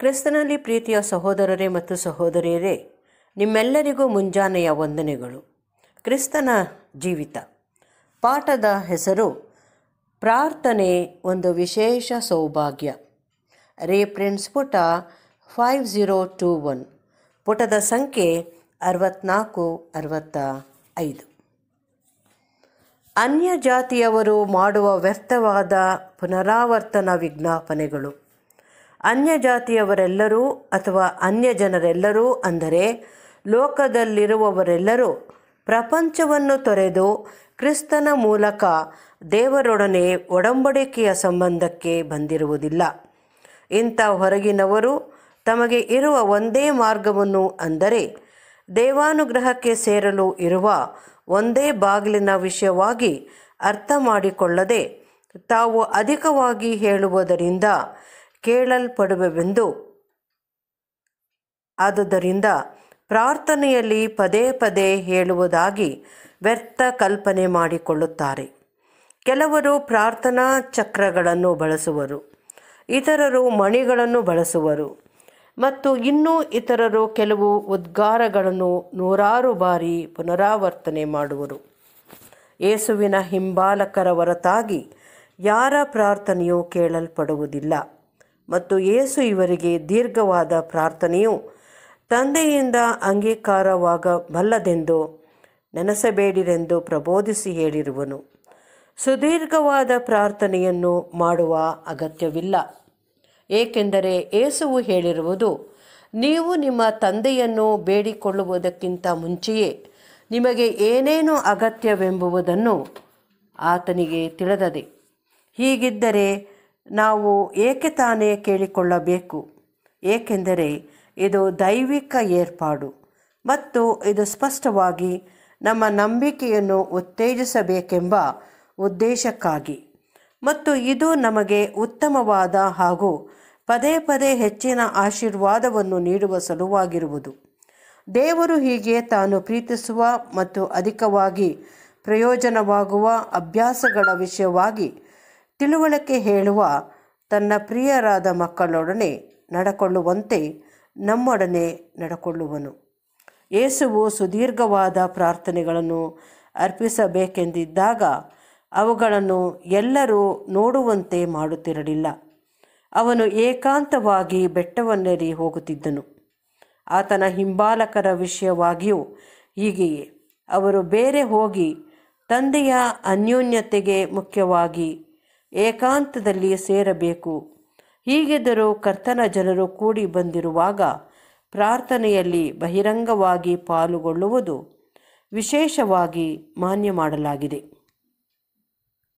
ಕ್ರಿಸ್ತನಲ್ಲಿ ಪ್ರೀತಿಯ ಸಹೋದರರೇ ಮತ್ತು ಸಹೋದರಿಯರೇ ನಿಮ್ಮೆಲ್ಲರಿಗೂ ಮುಂಜಾನೆಯ ವಂದನೆಗಳು ಕ್ರಿಸ್ತನ ಜೀವಿತ ಪಾಠದ ಹೆಸರು ಪ್ರಾರ್ಥನೆ ಒಂದು ವಿಶೇಷ ಸೌಭಾಗ್ಯ ರೇಫ್ರೆನ್ಸ್ ಪುಟ ಫೈವ್ ಝೀರೋ ಟೂ ಒನ್ ಪುಟದ ಸಂಖ್ಯೆ ಅರವತ್ನಾಲ್ಕು ಅರವತ್ತ ಐದು ಅನ್ಯ ಜಾತಿಯವರು ಮಾಡುವ ವ್ಯರ್ಥವಾದ ಪುನರಾವರ್ತನ ವಿಜ್ಞಾಪನೆಗಳು ಅನ್ಯ ಜಾತಿಯವರೆಲ್ಲರೂ ಅಥವಾ ಅನ್ಯ ಜನರೆಲ್ಲರೂ ಅಂದರೆ ಲೋಕದಲ್ಲಿರುವವರೆಲ್ಲರೂ ಪ್ರಪಂಚವನ್ನು ತೊರೆದು ಕ್ರಿಸ್ತನ ಮೂಲಕ ದೇವರೊಡನೆ ಒಡಂಬಡಿಕೆಯ ಸಂಬಂಧಕ್ಕೆ ಬಂದಿರುವುದಿಲ್ಲ ಇಂಥ ಹೊರಗಿನವರು ತಮಗೆ ಇರುವ ಒಂದೇ ಮಾರ್ಗವನ್ನು ಅಂದರೆ ದೇವಾನುಗ್ರಹಕ್ಕೆ ಸೇರಲು ಇರುವ ಒಂದೇ ಬಾಗಿಲಿನ ವಿಷಯವಾಗಿ ಅರ್ಥ ಮಾಡಿಕೊಳ್ಳದೆ ತಾವು ಅಧಿಕವಾಗಿ ಹೇಳುವುದರಿಂದ ಕೇಳಲ್ಪಡುವೆವೆಂದು ಆದುದರಿಂದ ಪ್ರಾರ್ಥನೆಯಲ್ಲಿ ಪದೇ ಪದೇ ಹೇಳುವುದಾಗಿ ವ್ಯರ್ಥ ಕಲ್ಪನೆ ಮಾಡಿಕೊಳ್ಳುತ್ತಾರೆ ಕೆಲವರು ಪ್ರಾರ್ಥನಾ ಚಕ್ರಗಳನ್ನು ಬಳಸುವರು ಇತರರು ಮಣಿಗಳನ್ನು ಬಳಸುವರು ಮತ್ತು ಇನ್ನೂ ಇತರರು ಕೆಲವು ಉದ್ಗಾರಗಳನ್ನು ನೂರಾರು ಬಾರಿ ಪುನರಾವರ್ತನೆ ಮಾಡುವರು ಯೇಸುವಿನ ಹಿಂಬಾಲಕರ ಹೊರತಾಗಿ ಯಾರ ಪ್ರಾರ್ಥನೆಯೂ ಕೇಳಲ್ಪಡುವುದಿಲ್ಲ ಮತ್ತು ಏಸು ಇವರಿಗೆ ದೀರ್ಘವಾದ ಪ್ರಾರ್ಥನೆಯು ತಂದೆಯಿಂದ ಅಂಗೀಕಾರವಾಗಬಲ್ಲದೆಂದು ನೆನೆಸಬೇಡಿರೆಂದು ಪ್ರಬೋಧಿಸಿ ಹೇಳಿರುವನು ಸುದೀರ್ಘವಾದ ಪ್ರಾರ್ಥನೆಯನ್ನು ಮಾಡುವ ಅಗತ್ಯವಿಲ್ಲ ಏಕೆಂದರೆ ಏಸುವು ಹೇಳಿರುವುದು ನೀವು ನಿಮ್ಮ ತಂದೆಯನ್ನು ಬೇಡಿಕೊಳ್ಳುವುದಕ್ಕಿಂತ ಮುಂಚೆಯೇ ನಿಮಗೆ ಏನೇನು ಅಗತ್ಯವೆಂಬುವುದನ್ನು ಆತನಿಗೆ ತಿಳಿದದೆ ಹೀಗಿದ್ದರೆ ನಾವು ಏಕೆ ತಾನೇ ಕೇಳಿಕೊಳ್ಳಬೇಕು ಏಕೆಂದರೆ ಇದು ದೈವಿಕ ಏರ್ಪಾಡು ಮತ್ತು ಇದು ಸ್ಪಷ್ಟವಾಗಿ ನಮ್ಮ ನಂಬಿಕೆಯನ್ನು ಉತ್ತೇಜಿಸಬೇಕೆಂಬ ಉದ್ದೇಶಕ್ಕಾಗಿ ಮತ್ತು ಇದು ನಮಗೆ ಉತ್ತಮವಾದ ಹಾಗೂ ಪದೇ ಪದೇ ಹೆಚ್ಚಿನ ಆಶೀರ್ವಾದವನ್ನು ನೀಡುವ ಸಲುವಾಗಿರುವುದು ದೇವರು ಹೀಗೆ ತಾನು ಪ್ರೀತಿಸುವ ಮತ್ತು ಅಧಿಕವಾಗಿ ಪ್ರಯೋಜನವಾಗುವ ಅಭ್ಯಾಸಗಳ ವಿಷಯವಾಗಿ ತಿಳುವಳಿಕೆ ಹೇಳುವ ತನ್ನ ಪ್ರಿಯರಾದ ಮಕ್ಕಳೊಡನೆ ನಡಕೊಳ್ಳುವಂತೆ ನಮ್ಮೊಡನೆ ನಡಕೊಳ್ಳುವನು ಯೇಸುವು ಸುದೀರ್ಘವಾದ ಪ್ರಾರ್ಥನೆಗಳನ್ನು ಅರ್ಪಿಸಬೇಕೆಂದಿದ್ದಾಗ ಅವುಗಳನ್ನು ಎಲ್ಲರೂ ನೋಡುವಂತೆ ಮಾಡುತ್ತಿರಲಿಲ್ಲ ಅವನು ಏಕಾಂತವಾಗಿ ಬೆಟ್ಟವನ್ನೇರಿ ಹೋಗುತ್ತಿದ್ದನು ಆತನ ಹಿಂಬಾಲಕರ ವಿಷಯವಾಗಿಯೂ ಹೀಗೆಯೇ ಅವರು ಬೇರೆ ಹೋಗಿ ತಂದೆಯ ಅನ್ಯೋನ್ಯತೆಗೆ ಮುಖ್ಯವಾಗಿ ಏಕಾಂತದಲ್ಲಿಯೇ ಸೇರಬೇಕು ಹೀಗೆದರೂ ಕರ್ತನ ಜನರು ಕೂಡಿ ಬಂದಿರುವಾಗ ಪ್ರಾರ್ಥನೆಯಲ್ಲಿ ಬಹಿರಂಗವಾಗಿ ಪಾಲುಗೊಳ್ಳುವುದು ವಿಶೇಷವಾಗಿ ಮಾನ್ಯ ಮಾಡಲಾಗಿದೆ